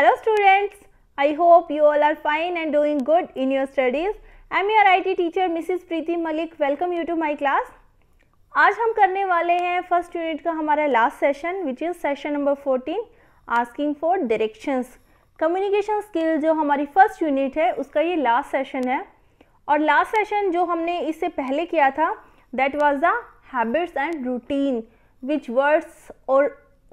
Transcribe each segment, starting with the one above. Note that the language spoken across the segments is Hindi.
Hello students, I hope you all are fine and doing good in your studies. I am your IT teacher Mrs. Preeti Malik. Welcome you to my class. आज हम करने वाले हैं फर्स्ट यूनिट का हमारा last session which is session number fourteen asking for directions communication skill जो हमारी फर्स्ट यूनिट है उसका ये लास्ट सेशन है और लास्ट सेशन जो हमने इससे पहले किया था that was the habits and routine which words और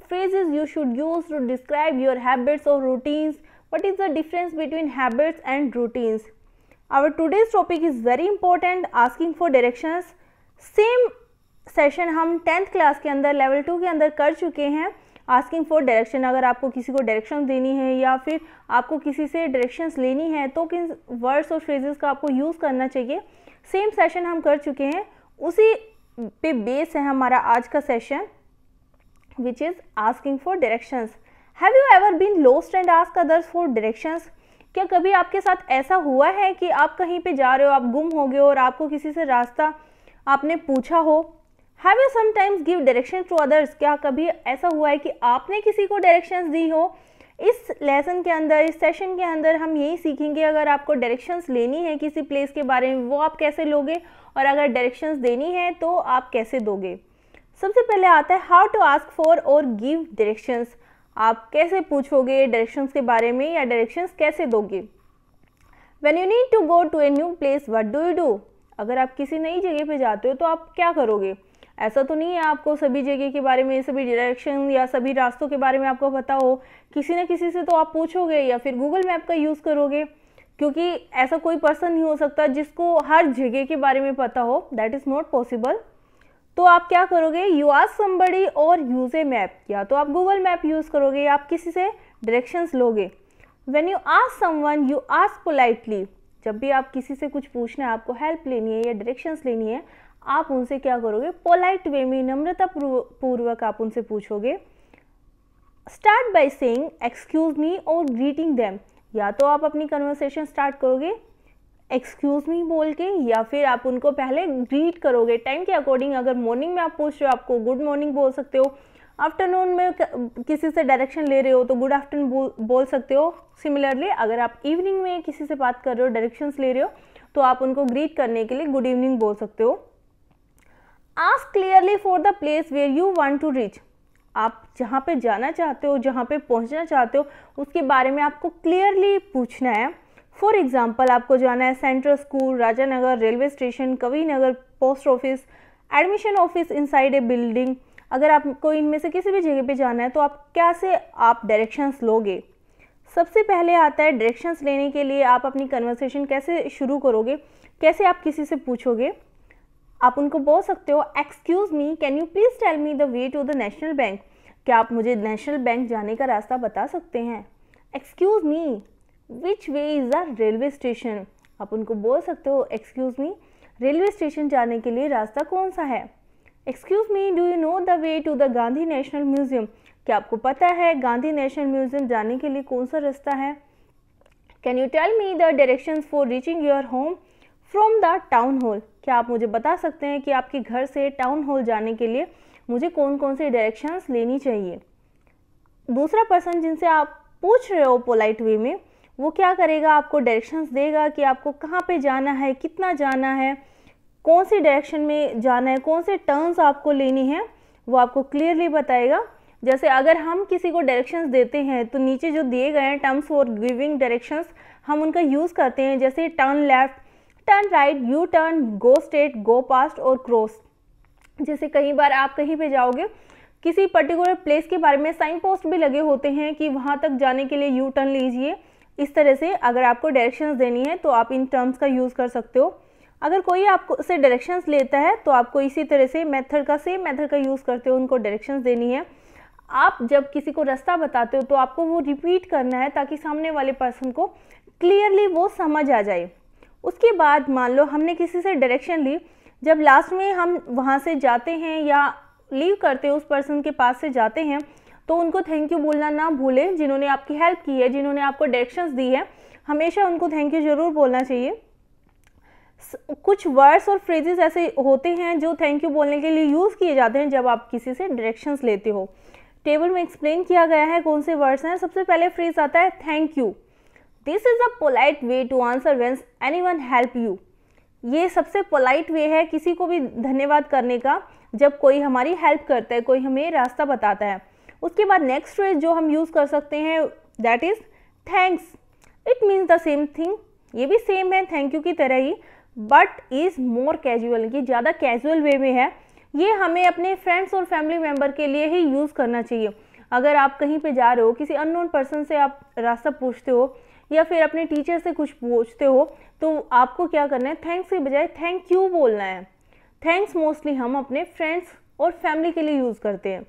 phrases you should use to describe your habits or routines. What is the difference between habits and routines? Our today's topic is very important asking for directions. same session हम टेंथ क्लास के अंदर लेवल टू के अंदर कर चुके हैं आस्किंग फॉर डायरेक्शन अगर आपको किसी को डायरेक्शन देनी है या फिर आपको किसी से डायरेक्शंस लेनी है तो किन वर्ड्स और फ्रेजेस का आपको यूज़ करना चाहिए सेम सेशन हम कर चुके हैं उसी पे बेस है हमारा आज का session which is asking for directions. Have you ever been lost and asked others for directions? क्या कभी आपके साथ ऐसा हुआ है कि आप कहीं पे जा रहे हो आप गुम हो गए और आपको किसी से रास्ता आपने पूछा हो have you sometimes give direction to others क्या कभी ऐसा हुआ है कि आपने किसी को डायरेक्शंस दी हो इस लेसन के अंदर इस सेशन के अंदर हम यही सीखेंगे अगर आपको डायरेक्शंस लेनी है किसी प्लेस के बारे में वो आप कैसे लोगे और अगर डायरेक्शंस देनी है तो आप कैसे दोगे सबसे पहले आता है हाउ टू आस्क फॉर और गिव डायरेक्शंस आप कैसे पूछोगे डायरेक्शंस के बारे में या डायरेक्शंस कैसे दोगे when you need to go to a new place what do you do अगर आप किसी नई जगह पे जाते हो तो आप क्या करोगे ऐसा तो नहीं है आपको सभी जगह के बारे में सभी डायरेक्शन या सभी रास्तों के बारे में आपको पता हो किसी न किसी से तो आप पूछोगे या फिर गूगल मैप का यूज़ करोगे क्योंकि ऐसा कोई पर्सन नहीं हो सकता जिसको हर जगह के बारे में पता हो दैट इज़ नॉट पॉसिबल तो आप क्या करोगे यू आस समबड़ी और यूज ए मैप या तो आप गूगल मैप यूज़ करोगे या आप किसी से डायरेक्शंस लोगे when you ask when you ask politely जब भी आप किसी से कुछ पूछना है आपको हेल्प लेनी है या डायरेक्शंस लेनी है आप उनसे क्या करोगे पोलाइट वे में नम्रता पूर्वक आप उनसे पूछोगे start by saying excuse me और ग्रीटिंग दैम या तो आप अपनी कन्वर्सेशन स्टार्ट करोगे एक्सक्यूज़ मी बोल के या फिर आप उनको पहले ग्रीट करोगे टाइम के अकॉर्डिंग अगर मॉर्निंग में आप पूछ रहे हो आपको गुड मॉर्निंग बोल सकते हो आफ्टरनून में किसी से डायरेक्शन ले रहे हो तो गुड आफ्टरनून बोल बोल सकते हो सिमिलरली अगर आप इवनिंग में किसी से बात कर रहे हो डायरेक्शंस ले रहे हो तो आप उनको ग्रीट करने के लिए गुड इवनिंग बोल सकते हो ask clearly for the place where you want to reach आप जहाँ पे जाना चाहते हो जहाँ पे पहुँचना चाहते हो उसके बारे में आपको क्लियरली पूछना है फॉर एग्जाम्पल आपको जाना है central school Raja Nagar railway station Kavi Nagar post office admission office inside a building अगर आपको इनमें से किसी भी जगह पे जाना है तो आप क्या से आप डायरेक्शंस लोगे सबसे पहले आता है डायरेक्शंस लेने के लिए आप अपनी कन्वर्सेशन कैसे शुरू करोगे कैसे आप किसी से पूछोगे आप उनको बोल सकते हो excuse me can you please tell me the way to the national bank क्या आप मुझे नेशनल बैंक जाने का रास्ता बता सकते हैं excuse me which way is the railway station आप उनको बोल सकते हो एक्सक्यूज़ मी रेलवे स्टेशन जाने के लिए रास्ता कौन सा है excuse me do you know the way to the Gandhi national museum क्या आपको पता है गांधी नेशनल म्यूज़ियम जाने के लिए कौन सा रास्ता है can you tell me the directions for reaching your home from the town hall क्या आप मुझे बता सकते हैं कि आपके घर से टाउन हॉल जाने के लिए मुझे कौन कौन से डायरेक्शंस लेनी चाहिए दूसरा पर्सन जिनसे आप पूछ रहे हो पोलाइट वे में वो क्या करेगा आपको डायरेक्शंस देगा कि आपको कहाँ पे जाना है कितना जाना है कौन सी डायरेक्शन में जाना है कौन से टर्न्स आपको लेनी है वो आपको क्लियरली बताएगा जैसे अगर हम किसी को डायरेक्शंस देते हैं तो नीचे जो दिए गए हैं टर्म्स फॉर गिविंग डायरेक्शंस हम उनका यूज़ करते हैं जैसे turn left turn right U turn go straight go past और क्रॉस जैसे कई बार आप कहीं पे जाओगे किसी पर्टिकुलर प्लेस के बारे में साइन पोस्ट भी लगे होते हैं कि वहाँ तक जाने के लिए यू टर्न लीजिए इस तरह से अगर आपको डायरेक्शंस देनी है तो आप इन टर्म्स का यूज़ कर सकते हो अगर कोई आपको से डायरेक्शंस लेता है तो आपको इसी तरह से मेथड का सेम मेथड का यूज़ करते हो उनको डायरेक्शंस देनी है आप जब किसी को रास्ता बताते हो तो आपको वो रिपीट करना है ताकि सामने वाले पर्सन को क्लियरली वो समझ आ जाए उसके बाद मान लो हमने किसी से डायरेक्शन ली जब लास्ट में हम वहाँ से जाते हैं या लीव करते हैं उस पर्सन के पास से जाते हैं तो उनको थैंक यू बोलना ना भूलें जिन्होंने आपकी हेल्प की है जिन्होंने आपको डायरेक्शंस दी है हमेशा उनको थैंक यू ज़रूर बोलना चाहिए कुछ वर्ड्स और फ्रेजेस ऐसे होते हैं जो थैंक यू बोलने के लिए यूज़ किए जाते हैं जब आप किसी से डायरेक्शंस लेते हो टेबल में एक्सप्लेन किया गया है कौन से वर्ड्स हैं सबसे पहले फ्रेज आता है thank you this is a polite way to answer when's anyone help you ये सबसे पोलाइट वे है किसी को भी धन्यवाद करने का जब कोई हमारी हेल्प करता है कोई हमें रास्ता बताता है उसके बाद नेक्स्ट फ्रेज जो हम यूज़ कर सकते हैं that is thanks it means the same thing ये भी सेम है थैंक यू की तरह ही बट इज़ मोर कैजुअल ये ज़्यादा कैजुअल वे में है ये हमें अपने फ्रेंड्स और फैमिली मेम्बर के लिए ही यूज़ करना चाहिए अगर आप कहीं पे जा रहे हो किसी अननोन पर्सन से आप रास्ता पूछते हो या फिर अपने टीचर से कुछ पूछते हो तो आपको क्या करना है थैंक्स के बजाय थैंक यू बोलना है थैंक्स मोस्टली हम अपने फ्रेंड्स और फैमिली के लिए यूज़ करते हैं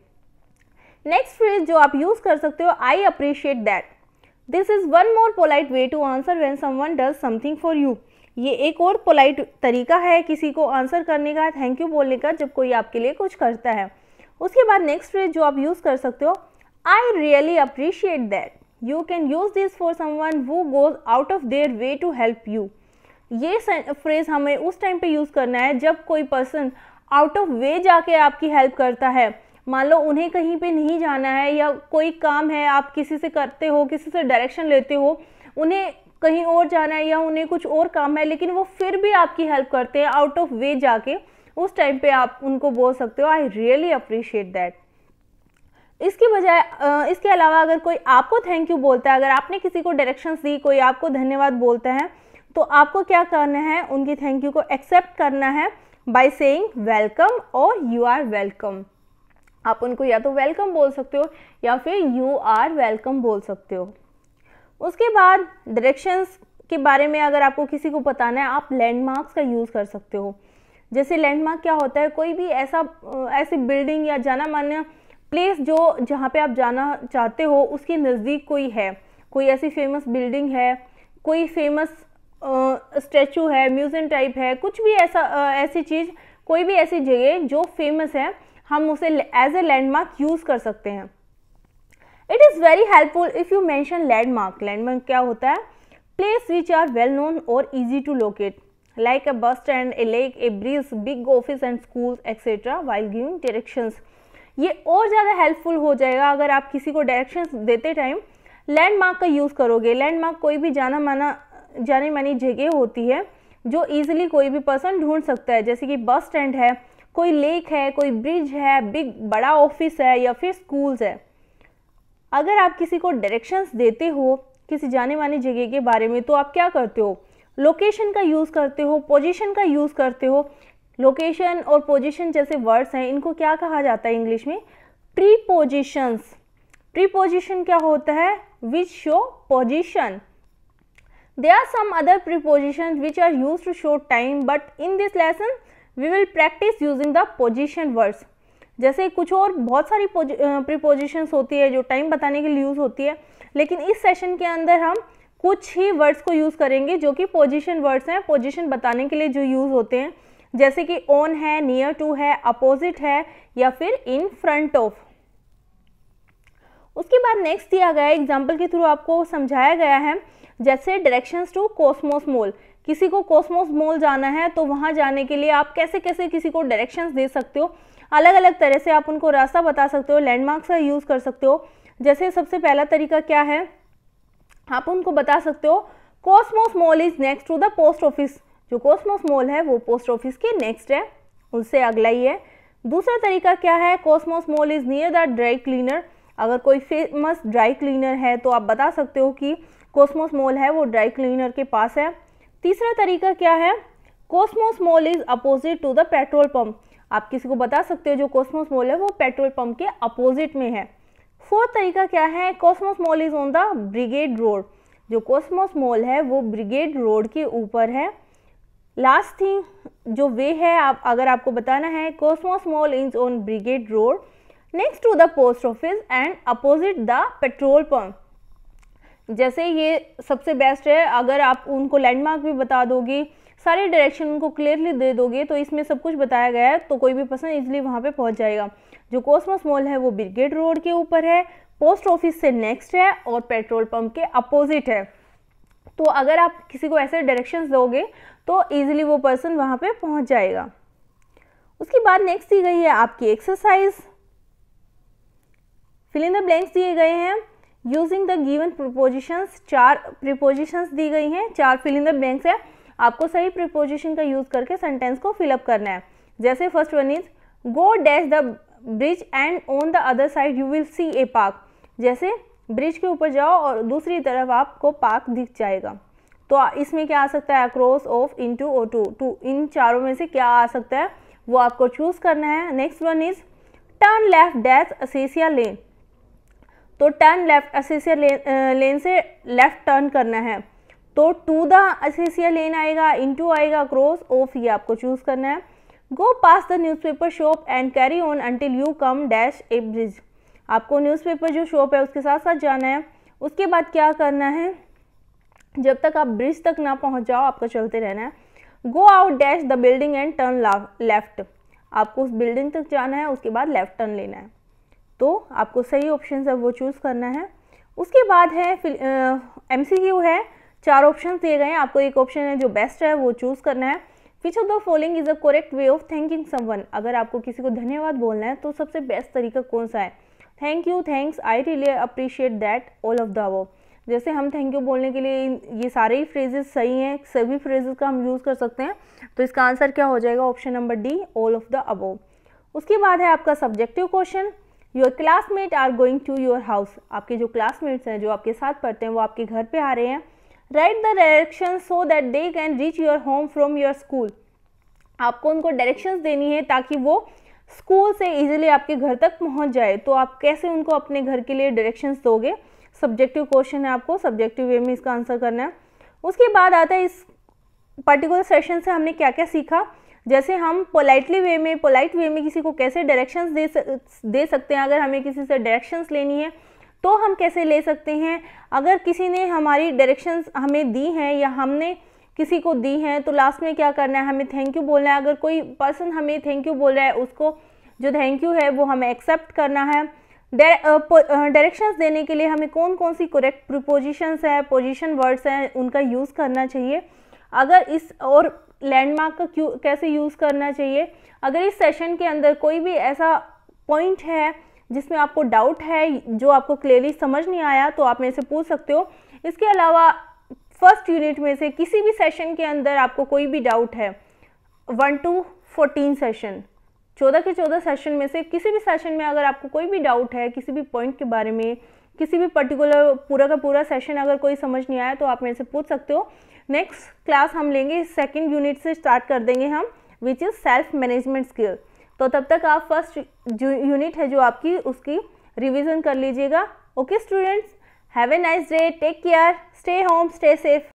नेक्स्ट फ्रेज जो आप यूज कर सकते हो I appreciate that this is one more polite way to answer when one does something for you ये एक और पोलाइट तरीका है किसी को आंसर करने का थैंक यू बोलने का जब कोई आपके लिए कुछ करता है उसके बाद नेक्स्ट फ्रेज जो आप यूज़ कर सकते हो I really appreciate that you can use this for one वो goes out of their way to help you ये फ्रेज़ हमें उस टाइम पे यूज़ करना है जब कोई पर्सन आउट ऑफ वे जाके आपकी हेल्प करता है मान लो उन्हें कहीं पे नहीं जाना है या कोई काम है आप किसी से करते हो किसी से डायरेक्शन लेते हो उन्हें कहीं और जाना है या उन्हें कुछ और काम है लेकिन वो फिर भी आपकी हेल्प करते हैं आउट ऑफ वे जाके उस टाइम पे आप उनको बोल सकते हो आई रियली अप्रिशिएट दैट इसके बजाय इसके अलावा अगर कोई आपको थैंक यू बोलता है अगर आपने किसी को डायरेक्शन दी कोई आपको धन्यवाद बोलता है तो आपको क्या करना है उनकी थैंक यू को एक्सेप्ट करना है बाय सेइंग वेलकम और यू आर वेलकम आप उनको या तो वेलकम बोल सकते हो या फिर यू आर वेलकम बोल सकते हो उसके बाद डायरेक्शंस के बारे में अगर आपको किसी को बताना है आप लैंडमार्क्स का यूज़ कर सकते हो जैसे लैंडमार्क क्या होता है कोई भी ऐसा ऐसी बिल्डिंग या जाना माना प्लेस जो जहाँ पे आप जाना चाहते हो उसके नज़दीक कोई है कोई ऐसी फेमस बिल्डिंग है कोई फेमस स्टैचू है म्यूज़ियम टाइप है कुछ भी ऐसा आ, ऐसी चीज़ कोई भी ऐसी जगह जो फेमस है हम उसे एज ए लैंडमार्क यूज़ कर सकते हैं it is very helpful if you mention landmark landmark क्या होता है place which are well known और easy to locate like a bus stand a lake a bridge big office and school etcetera while giving directions ये और ज़्यादा हेल्पफुल हो जाएगा अगर आप किसी को डायरेक्शंस देते टाइम लैंडमार्क का यूज़ करोगे लैंडमार्क कोई भी जाना माना जानी मानी जगह होती है जो ईजिली कोई भी पर्सन ढूंढ सकता है जैसे कि बस स्टैंड है कोई लेक है कोई ब्रिज है बिग बड़ा ऑफिस है या फिर स्कूल्स है अगर आप किसी को डायरेक्शंस देते हो किसी जाने वाले जगह के बारे में तो आप क्या करते हो लोकेशन का यूज़ करते हो पोजीशन का यूज़ करते हो लोकेशन और पोजीशन जैसे वर्ड्स हैं इनको क्या कहा जाता है इंग्लिश में प्रीपोजिशंस प्रीपोजिशन क्या होता है which show position are some other preposition which are use to show time but in this lesson we will practice using the position words जैसे कुछ और बहुत सारी प्रीपोजिशन होती है जो टाइम बताने के लिए यूज़ होती है लेकिन इस सेशन के अंदर हम कुछ ही वर्ड्स को यूज़ करेंगे जो कि पोजिशन वर्ड्स हैं पोजिशन बताने के लिए जो यूज़ होते हैं जैसे कि ऑन है नियर टू है अपोजिट है या फिर इन फ्रंट ऑफ उसके बाद नेक्स्ट दिया गया एग्जाम्पल के थ्रू आपको समझाया गया है जैसे डायरेक्शंस टू कॉस्मोस मॉल किसी को कॉस्मोस मॉल जाना है तो वहाँ जाने के लिए आप कैसे कैसे किसी को डायरेक्शंस दे सकते हो अलग अलग तरह से आप उनको रास्ता बता सकते हो लैंडमार्क्स का यूज़ कर सकते हो जैसे सबसे पहला तरीका क्या है आप उनको बता सकते हो Cosmos mall is next to the post office जो कॉस्मोस मॉल है वो पोस्ट ऑफिस के नेक्स्ट है उससे अगला ही है दूसरा तरीका क्या है Cosmos mall is near the dry cleaner अगर कोई फेमस ड्राई क्लीनर है तो आप बता सकते हो कि कॉस्मोस मॉल है वो ड्राई क्लीनर के पास है तीसरा तरीका क्या है Cosmos mall is opposite to the petrol pump आप किसी को बता सकते हो जो कॉस्मोस मॉल है वो पेट्रोल पंप के अपोजिट में है फोर्थ तरीका क्या है Cosmos mall is on the Brigade road जो कॉस्मोस मॉल है वो ब्रिगेड रोड के ऊपर है लास्ट थिंग जो वे है आप अगर आपको बताना है Cosmos mall is on Brigade road next to the post office and opposite the petrol pump जैसे ये सबसे बेस्ट है अगर आप उनको लैंडमार्क भी बता दोगे सारे डायरेक्शन उनको क्लियरली दे दोगे तो इसमें सब कुछ बताया गया है तो कोई भी पर्सन इजिली वहाँ पे पहुँच जाएगा जो कॉस्मोस मॉल है वो ब्रिगेड रोड के ऊपर है पोस्ट ऑफिस से नेक्स्ट है और पेट्रोल पम्प के अपोजिट है तो अगर आप किसी को ऐसे डायरेक्शन दोगे तो ईजिली वो पर्सन वहाँ पे पहुँच जाएगा उसके बाद नेक्स्ट दी गई है आपकी एक्सरसाइज फिलिंदर द ब्लैंक्स दिए गए हैं यूजिंग द गिवन प्रिपोजिशंस चार प्रिपोजिशंस दी गई हैं चार फिल इन द ब्लैंक्स है आपको सही प्रिपोजिशन का यूज़ करके सेंटेंस को फिलअप करना है जैसे first one is go dash the bridge and on the other side you will see a park जैसे ब्रिज के ऊपर जाओ और दूसरी तरफ आपको पार्क दिख जाएगा तो इसमें क्या आ सकता है अक्रॉस ऑफ इन टू ओ टू टू इन चारों में से क्या आ सकता है वो आपको चूज़ करना है next one is turn left dash Acacia lane तो टर्न लेफ्ट असेसियल लेन, लेन से लेफ्ट टर्न करना है तो टू द असेसियल लेन आएगा इनटू आएगा क्रॉस ऑफ ये आपको चूज़ करना है go past the newspaper shop and carry on until you come dash a bridge आपको न्यूज़पेपर जो शॉप है उसके साथ साथ जाना है उसके बाद क्या करना है जब तक आप ब्रिज तक ना पहुंच जाओ आपको चलते रहना है go out dash the building and turn left आपको उस बिल्डिंग तक जाना है उसके बाद लेफ्ट टर्न लेना है तो आपको सही ऑप्शन है वो चूज़ करना है उसके बाद है एम है चार ऑप्शन दिए गए हैं आपको एक ऑप्शन है जो बेस्ट है वो चूज़ करना है which of the following is a correct way of thanking someone अगर आपको किसी को धन्यवाद बोलना है तो सबसे बेस्ट तरीका कौन सा है thank you thanks I really appreciate that all of the वो जैसे हम थैंक यू बोलने के लिए ये सारे ही फ्रेजेस सही हैं सभी फ्रेजेस का हम यूज़ कर सकते हैं तो इसका आंसर क्या हो जाएगा option number D all of the above उसके बाद है आपका subjective question your classmate are going to your house आपके जो क्लासमेट्स हैं जो आपके साथ पढ़ते हैं वो आपके घर पे आ रहे हैं write the direction so that they can reach your home from your school आपको उनको डायरेक्शंस देनी है ताकि वो स्कूल से ईजिली आपके घर तक पहुंच जाए तो आप कैसे उनको अपने घर के लिए डायरेक्शंस दोगे सब्जेक्टिव क्वेश्चन है आपको सब्जेक्टिव वे में इसका आंसर करना है उसके बाद आता है इस पर्टिकुलर सेशन से हमने क्या क्या सीखा जैसे हम पोलाइटली वे में पोलाइट वे में किसी को कैसे डायरेक्शंस दे दे सकते हैं अगर हमें किसी से डायरेक्शंस लेनी है तो हम कैसे ले सकते हैं अगर किसी ने हमारी डायरेक्शंस हमें दी हैं या हमने किसी को दी हैं तो लास्ट में क्या करना है हमें थैंक यू बोलना है अगर कोई पर्सन हमें थैंक यू बोल रहा है उसको जो थैंक यू है वो हमें एक्सेप्ट करना है डायरेक्शंस देने के लिए हमें कौन कौन सी करेक्ट प्रपोजिशंस है पोजिशन वर्ड्स हैं उनका यूज़ करना चाहिए अगर इस और लैंडमार्क का क्यों कैसे यूज़ करना चाहिए अगर इस सेशन के अंदर कोई भी ऐसा पॉइंट है जिसमें आपको डाउट है जो आपको क्लियरली समझ नहीं आया तो आप मेरे से पूछ सकते हो इसके अलावा फर्स्ट यूनिट में से किसी भी सेशन के अंदर आपको कोई भी डाउट है वन टू फोर्टीन सेशन चौदह के चौदह सेशन में से किसी भी सेशन में अगर आपको कोई भी डाउट है किसी भी पॉइंट के बारे में किसी भी पर्टिकुलर पूरा का पूरा सेशन अगर कोई समझ नहीं आया तो आप मेरे से पूछ सकते हो नेक्स्ट क्लास हम लेंगे सेकेंड यूनिट से स्टार्ट कर देंगे हम which is self management skill तो तब तक आप फर्स्ट यूनिट है जो आपकी उसकी रिविज़न कर लीजिएगा okay students have a nice day take care stay home stay safe